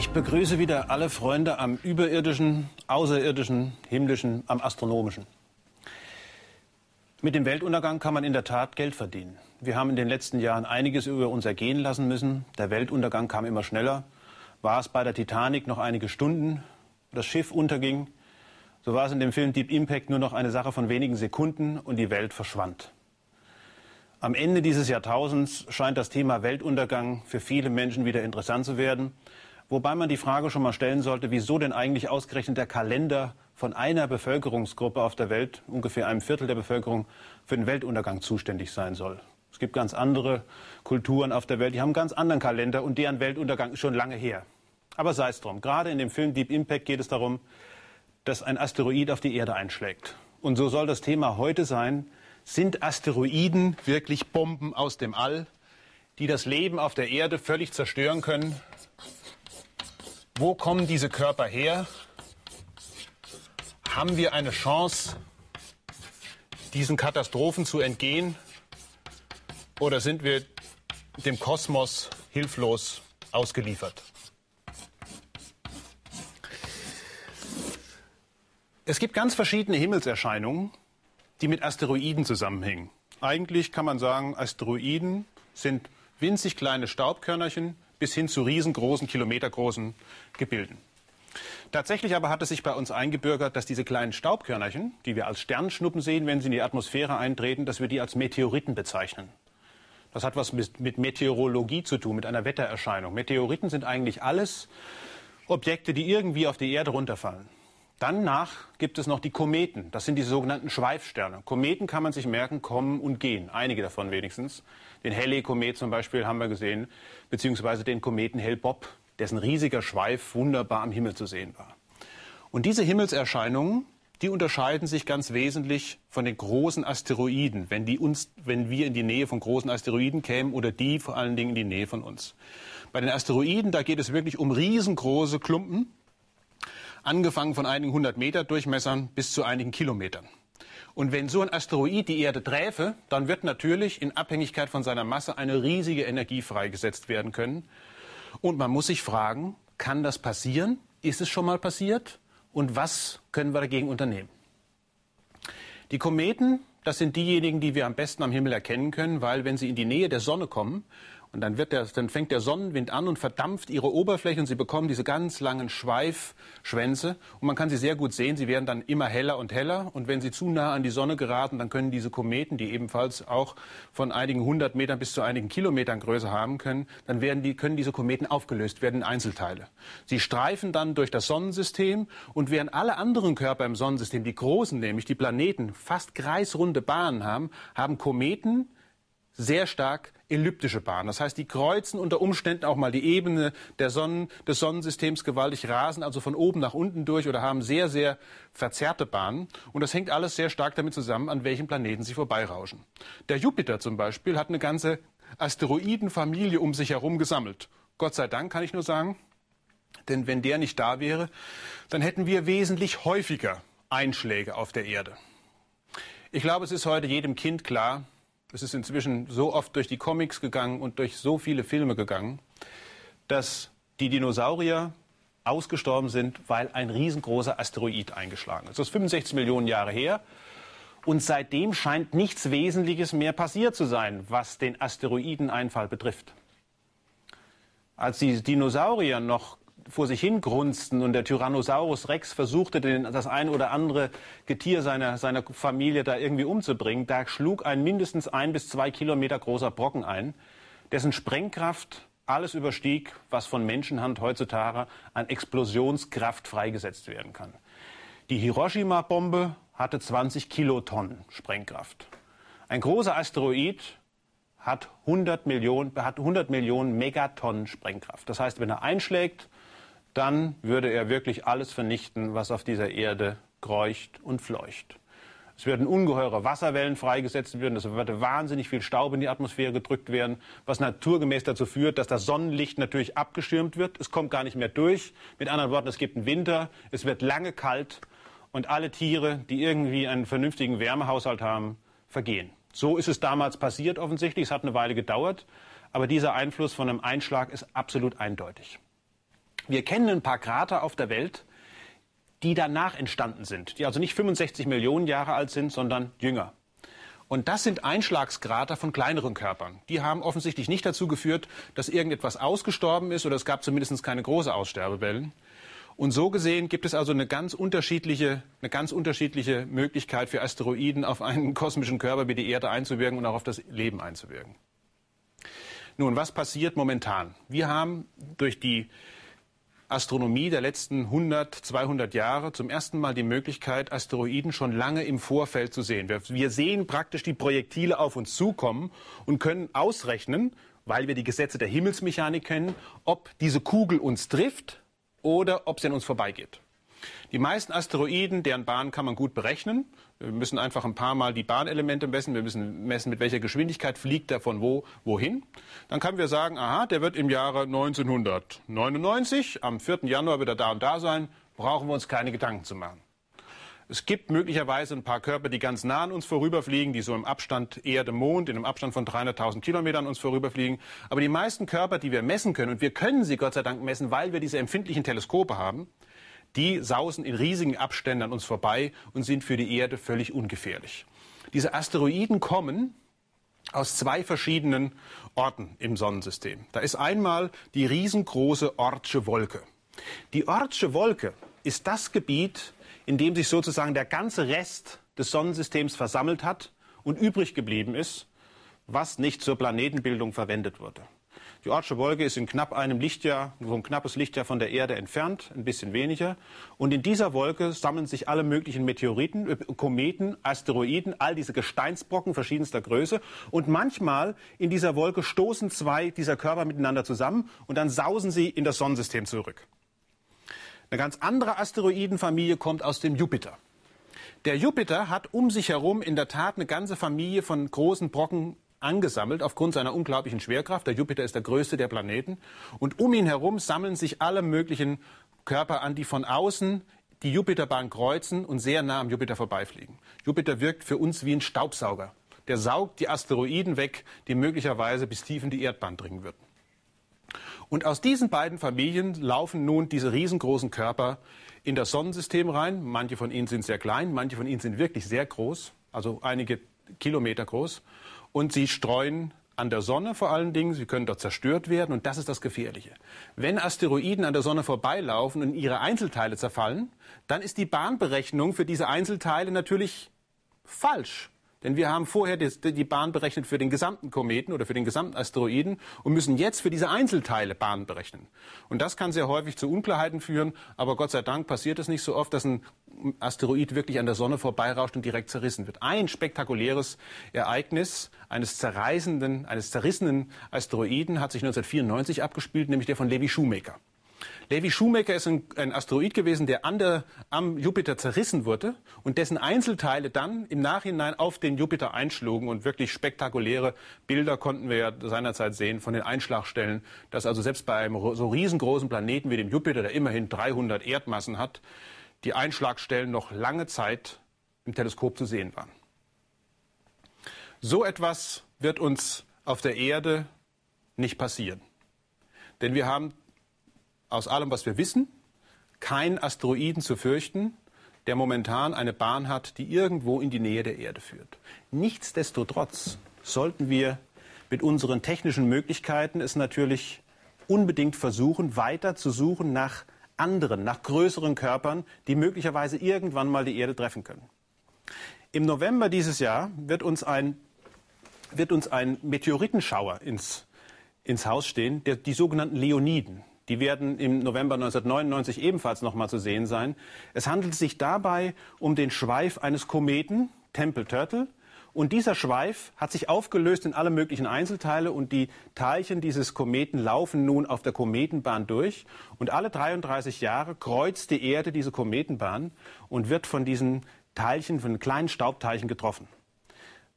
Ich begrüße wieder alle Freunde am überirdischen, außerirdischen, himmlischen, am astronomischen. Mit dem Weltuntergang kann man in der Tat Geld verdienen. Wir haben in den letzten Jahren einiges über uns ergehen lassen müssen. Der Weltuntergang kam immer schneller. War es bei der Titanic noch einige Stunden, das Schiff unterging, so war es in dem Film Deep Impact nur noch eine Sache von wenigen Sekunden und die Welt verschwand. Am Ende dieses Jahrtausends scheint das Thema Weltuntergang für viele Menschen wieder interessant zu werden. Wobei man die Frage schon mal stellen sollte, wieso denn eigentlich ausgerechnet der Kalender von einer Bevölkerungsgruppe auf der Welt, ungefähr einem Viertel der Bevölkerung, für den Weltuntergang zuständig sein soll. Es gibt ganz andere Kulturen auf der Welt, die haben einen ganz anderen Kalender und deren Weltuntergang ist schon lange her. Aber sei es drum. Gerade in dem Film Deep Impact geht es darum, dass ein Asteroid auf die Erde einschlägt. Und so soll das Thema heute sein, sind Asteroiden wirklich Bomben aus dem All, die das Leben auf der Erde völlig zerstören können wo kommen diese Körper her? Haben wir eine Chance, diesen Katastrophen zu entgehen? Oder sind wir dem Kosmos hilflos ausgeliefert? Es gibt ganz verschiedene Himmelserscheinungen, die mit Asteroiden zusammenhängen. Eigentlich kann man sagen, Asteroiden sind winzig kleine Staubkörnerchen, bis hin zu riesengroßen, kilometergroßen Gebilden. Tatsächlich aber hat es sich bei uns eingebürgert, dass diese kleinen Staubkörnerchen, die wir als Sternschnuppen sehen, wenn sie in die Atmosphäre eintreten, dass wir die als Meteoriten bezeichnen. Das hat was mit, mit Meteorologie zu tun, mit einer Wettererscheinung. Meteoriten sind eigentlich alles Objekte, die irgendwie auf die Erde runterfallen. Danach gibt es noch die Kometen. Das sind die sogenannten Schweifsterne. Kometen kann man sich merken, kommen und gehen. Einige davon wenigstens. Den Halley-Komet zum Beispiel haben wir gesehen, beziehungsweise den Kometen Hell-Bob, dessen riesiger Schweif wunderbar am Himmel zu sehen war. Und diese Himmelserscheinungen, die unterscheiden sich ganz wesentlich von den großen Asteroiden, wenn, die uns, wenn wir in die Nähe von großen Asteroiden kämen oder die vor allen Dingen in die Nähe von uns. Bei den Asteroiden, da geht es wirklich um riesengroße Klumpen, angefangen von einigen hundert Meter Durchmessern bis zu einigen Kilometern. Und wenn so ein Asteroid die Erde träfe, dann wird natürlich in Abhängigkeit von seiner Masse eine riesige Energie freigesetzt werden können. Und man muss sich fragen, kann das passieren? Ist es schon mal passiert? Und was können wir dagegen unternehmen? Die Kometen, das sind diejenigen, die wir am besten am Himmel erkennen können, weil wenn sie in die Nähe der Sonne kommen, und dann, der, dann, fängt der Sonnenwind an und verdampft ihre Oberfläche und sie bekommen diese ganz langen Schweifschwänze. Und man kann sie sehr gut sehen. Sie werden dann immer heller und heller. Und wenn sie zu nah an die Sonne geraten, dann können diese Kometen, die ebenfalls auch von einigen hundert Metern bis zu einigen Kilometern Größe haben können, dann werden die, können diese Kometen aufgelöst werden in Einzelteile. Sie streifen dann durch das Sonnensystem und während alle anderen Körper im Sonnensystem, die großen nämlich, die Planeten, fast kreisrunde Bahnen haben, haben Kometen, sehr stark elliptische Bahnen. Das heißt, die kreuzen unter Umständen auch mal die Ebene der Sonnen, des Sonnensystems gewaltig, rasen also von oben nach unten durch oder haben sehr, sehr verzerrte Bahnen. Und das hängt alles sehr stark damit zusammen, an welchen Planeten sie vorbeirauschen. Der Jupiter zum Beispiel hat eine ganze Asteroidenfamilie um sich herum gesammelt. Gott sei Dank kann ich nur sagen, denn wenn der nicht da wäre, dann hätten wir wesentlich häufiger Einschläge auf der Erde. Ich glaube, es ist heute jedem Kind klar, es ist inzwischen so oft durch die Comics gegangen und durch so viele Filme gegangen, dass die Dinosaurier ausgestorben sind, weil ein riesengroßer Asteroid eingeschlagen ist. Das ist 65 Millionen Jahre her. Und seitdem scheint nichts Wesentliches mehr passiert zu sein, was den Asteroideneinfall betrifft. Als die Dinosaurier noch vor sich hingrunzten und der Tyrannosaurus Rex versuchte, den, das ein oder andere Getier seiner, seiner Familie da irgendwie umzubringen, da schlug ein mindestens ein bis zwei Kilometer großer Brocken ein, dessen Sprengkraft alles überstieg, was von Menschenhand heutzutage an Explosionskraft freigesetzt werden kann. Die Hiroshima-Bombe hatte 20 Kilotonnen Sprengkraft. Ein großer Asteroid hat 100 Millionen, hat 100 Millionen Megatonnen Sprengkraft. Das heißt, wenn er einschlägt, dann würde er wirklich alles vernichten, was auf dieser Erde kreucht und fleucht. Es würden ungeheure Wasserwellen freigesetzt werden, es würde wahnsinnig viel Staub in die Atmosphäre gedrückt werden, was naturgemäß dazu führt, dass das Sonnenlicht natürlich abgeschirmt wird. Es kommt gar nicht mehr durch. Mit anderen Worten, es gibt einen Winter, es wird lange kalt und alle Tiere, die irgendwie einen vernünftigen Wärmehaushalt haben, vergehen. So ist es damals passiert offensichtlich, es hat eine Weile gedauert, aber dieser Einfluss von einem Einschlag ist absolut eindeutig. Wir kennen ein paar Krater auf der Welt, die danach entstanden sind, die also nicht 65 Millionen Jahre alt sind, sondern jünger. Und das sind Einschlagskrater von kleineren Körpern. Die haben offensichtlich nicht dazu geführt, dass irgendetwas ausgestorben ist oder es gab zumindest keine große Aussterbewellen. Und so gesehen gibt es also eine ganz unterschiedliche, eine ganz unterschiedliche Möglichkeit für Asteroiden auf einen kosmischen Körper wie die Erde einzuwirken und auch auf das Leben einzuwirken. Nun, was passiert momentan? Wir haben durch die Astronomie der letzten 100, 200 Jahre zum ersten Mal die Möglichkeit, Asteroiden schon lange im Vorfeld zu sehen. Wir, wir sehen praktisch die Projektile auf uns zukommen und können ausrechnen, weil wir die Gesetze der Himmelsmechanik kennen, ob diese Kugel uns trifft oder ob sie an uns vorbeigeht. Die meisten Asteroiden, deren Bahn kann man gut berechnen. Wir müssen einfach ein paar Mal die Bahnelemente messen. Wir müssen messen, mit welcher Geschwindigkeit fliegt er von wo wohin. Dann können wir sagen, aha, der wird im Jahre 1999, am 4. Januar wird er da und da sein. Brauchen wir uns keine Gedanken zu machen. Es gibt möglicherweise ein paar Körper, die ganz nah an uns vorüberfliegen, die so im Abstand Erde-Mond, in einem Abstand von 300.000 Kilometern an uns vorüberfliegen. Aber die meisten Körper, die wir messen können, und wir können sie Gott sei Dank messen, weil wir diese empfindlichen Teleskope haben, die sausen in riesigen Abständen an uns vorbei und sind für die Erde völlig ungefährlich. Diese Asteroiden kommen aus zwei verschiedenen Orten im Sonnensystem. Da ist einmal die riesengroße Ortsche Wolke. Die Ortsche Wolke ist das Gebiet, in dem sich sozusagen der ganze Rest des Sonnensystems versammelt hat und übrig geblieben ist, was nicht zur Planetenbildung verwendet wurde. Die Ortsche Wolke ist in knapp einem Lichtjahr, so ein knappes Lichtjahr von der Erde entfernt, ein bisschen weniger. Und in dieser Wolke sammeln sich alle möglichen Meteoriten, Kometen, Asteroiden, all diese Gesteinsbrocken verschiedenster Größe. Und manchmal in dieser Wolke stoßen zwei dieser Körper miteinander zusammen und dann sausen sie in das Sonnensystem zurück. Eine ganz andere Asteroidenfamilie kommt aus dem Jupiter. Der Jupiter hat um sich herum in der Tat eine ganze Familie von großen Brocken angesammelt aufgrund seiner unglaublichen Schwerkraft. Der Jupiter ist der größte der Planeten. Und um ihn herum sammeln sich alle möglichen Körper an, die von außen die Jupiterbahn kreuzen und sehr nah am Jupiter vorbeifliegen. Jupiter wirkt für uns wie ein Staubsauger. Der saugt die Asteroiden weg, die möglicherweise bis tief in die Erdbahn dringen würden. Und aus diesen beiden Familien laufen nun diese riesengroßen Körper in das Sonnensystem rein. Manche von ihnen sind sehr klein, manche von ihnen sind wirklich sehr groß, also einige Kilometer groß und sie streuen an der Sonne vor allen Dingen. Sie können dort zerstört werden und das ist das Gefährliche. Wenn Asteroiden an der Sonne vorbeilaufen und ihre Einzelteile zerfallen, dann ist die Bahnberechnung für diese Einzelteile natürlich falsch. Denn wir haben vorher die Bahn berechnet für den gesamten Kometen oder für den gesamten Asteroiden und müssen jetzt für diese Einzelteile Bahn berechnen. Und das kann sehr häufig zu Unklarheiten führen, aber Gott sei Dank passiert es nicht so oft, dass ein Asteroid wirklich an der Sonne vorbeirauscht und direkt zerrissen wird. Ein spektakuläres Ereignis eines zerreißenden, eines zerrissenen Asteroiden hat sich 1994 abgespielt, nämlich der von Levi Shoemaker. Levi Shoemaker ist ein, ein Asteroid gewesen, der, der, am Jupiter zerrissen wurde und dessen Einzelteile dann im Nachhinein auf den Jupiter einschlugen. Und wirklich spektakuläre Bilder konnten wir ja seinerzeit sehen von den Einschlagstellen, dass also selbst bei einem so riesengroßen Planeten wie dem Jupiter, der immerhin 300 Erdmassen hat, die Einschlagstellen noch lange Zeit im Teleskop zu sehen waren. So etwas wird uns auf der Erde nicht passieren. Denn wir haben aus allem, was wir wissen, keinen Asteroiden zu fürchten, der momentan eine Bahn hat, die irgendwo in die Nähe der Erde führt. Nichtsdestotrotz sollten wir mit unseren technischen Möglichkeiten es natürlich unbedingt versuchen, weiter zu suchen nach anderen, nach größeren Körpern, die möglicherweise irgendwann mal die Erde treffen können. Im November dieses Jahr wird uns ein, wird uns ein Meteoritenschauer ins, ins Haus stehen, der, die sogenannten Leoniden. Die werden im November 1999 ebenfalls nochmal zu sehen sein. Es handelt sich dabei um den Schweif eines Kometen, Temple Turtle. Und dieser Schweif hat sich aufgelöst in alle möglichen Einzelteile und die Teilchen dieses Kometen laufen nun auf der Kometenbahn durch. Und alle 33 Jahre kreuzt die Erde diese Kometenbahn und wird von diesen Teilchen, von kleinen Staubteilchen getroffen.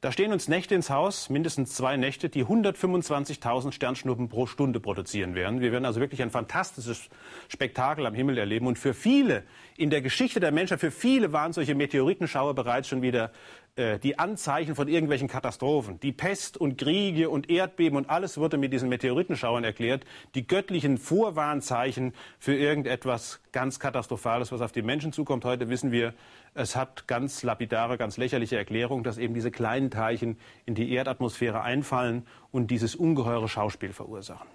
Da stehen uns Nächte ins Haus, mindestens zwei Nächte, die 125.000 Sternschnuppen pro Stunde produzieren werden. Wir werden also wirklich ein fantastisches Spektakel am Himmel erleben. Und für viele in der Geschichte der Menschheit, für viele waren solche Meteoritenschauer bereits schon wieder äh, die Anzeichen von irgendwelchen Katastrophen, die Pest und Kriege und Erdbeben und alles wurde mit diesen Meteoritenschauern erklärt, die göttlichen Vorwarnzeichen für irgendetwas ganz Katastrophales, was auf die Menschen zukommt. Heute wissen wir, es hat ganz lapidare, ganz lächerliche Erklärung, dass eben diese kleinen Teilchen in die Erdatmosphäre einfallen und dieses ungeheure Schauspiel verursachen.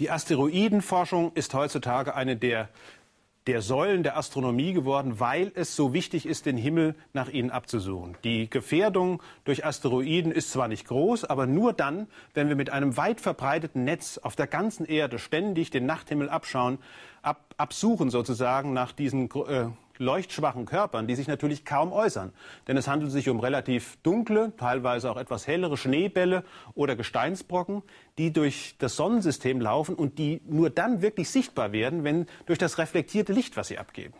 Die Asteroidenforschung ist heutzutage eine der der Säulen der Astronomie geworden, weil es so wichtig ist, den Himmel nach ihnen abzusuchen. Die Gefährdung durch Asteroiden ist zwar nicht groß, aber nur dann, wenn wir mit einem weit verbreiteten Netz auf der ganzen Erde ständig den Nachthimmel abschauen, ab, absuchen sozusagen nach diesen äh, leuchtschwachen Körpern, die sich natürlich kaum äußern. Denn es handelt sich um relativ dunkle, teilweise auch etwas hellere Schneebälle oder Gesteinsbrocken, die durch das Sonnensystem laufen und die nur dann wirklich sichtbar werden, wenn durch das reflektierte Licht, was sie abgeben.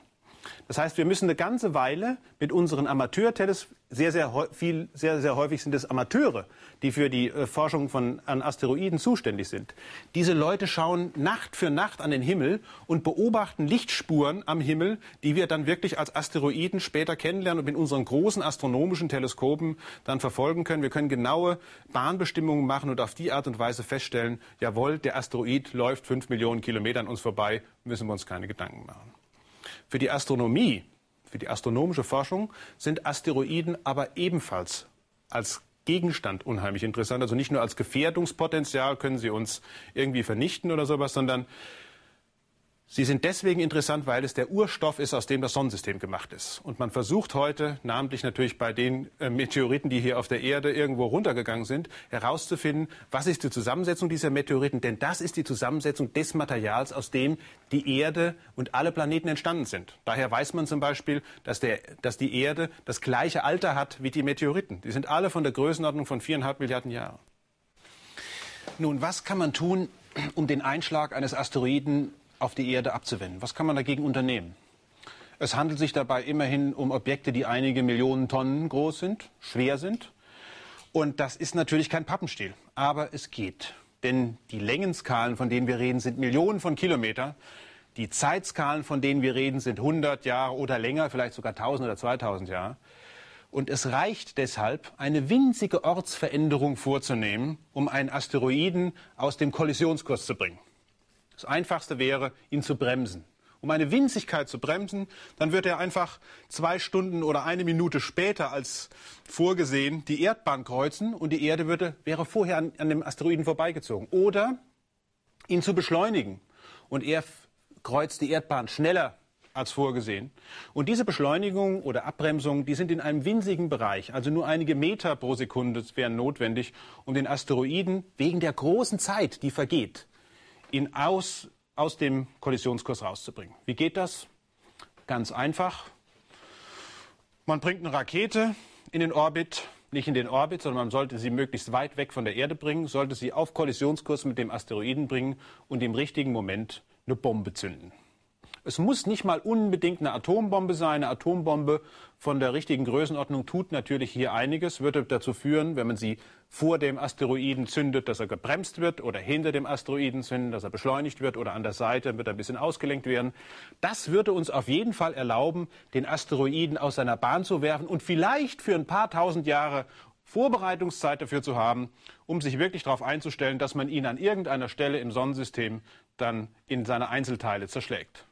Das heißt, wir müssen eine ganze Weile mit unseren Amateurteleskopien, sehr, sehr viel, sehr, sehr häufig sind es Amateure, die für die äh, Forschung von, an Asteroiden zuständig sind. Diese Leute schauen Nacht für Nacht an den Himmel und beobachten Lichtspuren am Himmel, die wir dann wirklich als Asteroiden später kennenlernen und mit unseren großen astronomischen Teleskopen dann verfolgen können. Wir können genaue Bahnbestimmungen machen und auf die Art und Weise feststellen, jawohl, der Asteroid läuft fünf Millionen Kilometer an uns vorbei, müssen wir uns keine Gedanken machen. Für die Astronomie, für die astronomische Forschung sind Asteroiden aber ebenfalls als Gegenstand unheimlich interessant. Also nicht nur als Gefährdungspotenzial können sie uns irgendwie vernichten oder sowas, sondern Sie sind deswegen interessant, weil es der Urstoff ist, aus dem das Sonnensystem gemacht ist. Und man versucht heute, namentlich natürlich bei den äh, Meteoriten, die hier auf der Erde irgendwo runtergegangen sind, herauszufinden, was ist die Zusammensetzung dieser Meteoriten. Denn das ist die Zusammensetzung des Materials, aus dem die Erde und alle Planeten entstanden sind. Daher weiß man zum Beispiel, dass, der, dass die Erde das gleiche Alter hat wie die Meteoriten. Die sind alle von der Größenordnung von viereinhalb Milliarden Jahren. Nun, was kann man tun, um den Einschlag eines Asteroiden auf die Erde abzuwenden. Was kann man dagegen unternehmen? Es handelt sich dabei immerhin um Objekte, die einige Millionen Tonnen groß sind, schwer sind. Und das ist natürlich kein Pappenstiel, aber es geht. Denn die Längenskalen, von denen wir reden, sind Millionen von Kilometer. Die Zeitskalen, von denen wir reden, sind 100 Jahre oder länger, vielleicht sogar 1000 oder 2000 Jahre. Und es reicht deshalb, eine winzige Ortsveränderung vorzunehmen, um einen Asteroiden aus dem Kollisionskurs zu bringen. Das Einfachste wäre, ihn zu bremsen. Um eine Winzigkeit zu bremsen, dann wird er einfach zwei Stunden oder eine Minute später als vorgesehen die Erdbahn kreuzen und die Erde würde, wäre vorher an, an dem Asteroiden vorbeigezogen. Oder ihn zu beschleunigen und er kreuzt die Erdbahn schneller als vorgesehen. Und diese Beschleunigung oder Abbremsung, die sind in einem winzigen Bereich, also nur einige Meter pro Sekunde wären notwendig, um den Asteroiden wegen der großen Zeit, die vergeht, ihn aus, aus dem Kollisionskurs rauszubringen. Wie geht das? Ganz einfach. Man bringt eine Rakete in den Orbit, nicht in den Orbit, sondern man sollte sie möglichst weit weg von der Erde bringen, sollte sie auf Kollisionskurs mit dem Asteroiden bringen und im richtigen Moment eine Bombe zünden. Es muss nicht mal unbedingt eine Atombombe sein. Eine Atombombe von der richtigen Größenordnung tut natürlich hier einiges, würde dazu führen, wenn man sie vor dem Asteroiden zündet, dass er gebremst wird oder hinter dem Asteroiden zündet, dass er beschleunigt wird oder an der Seite wird er ein bisschen ausgelenkt werden. Das würde uns auf jeden Fall erlauben, den Asteroiden aus seiner Bahn zu werfen und vielleicht für ein paar tausend Jahre Vorbereitungszeit dafür zu haben, um sich wirklich darauf einzustellen, dass man ihn an irgendeiner Stelle im Sonnensystem dann in seine Einzelteile zerschlägt.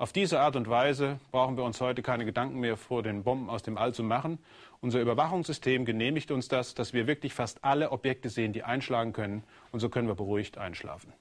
Auf diese Art und Weise brauchen wir uns heute keine Gedanken mehr vor den Bomben aus dem All zu machen. Unser Überwachungssystem genehmigt uns das, dass wir wirklich fast alle Objekte sehen, die einschlagen können. Und so können wir beruhigt einschlafen.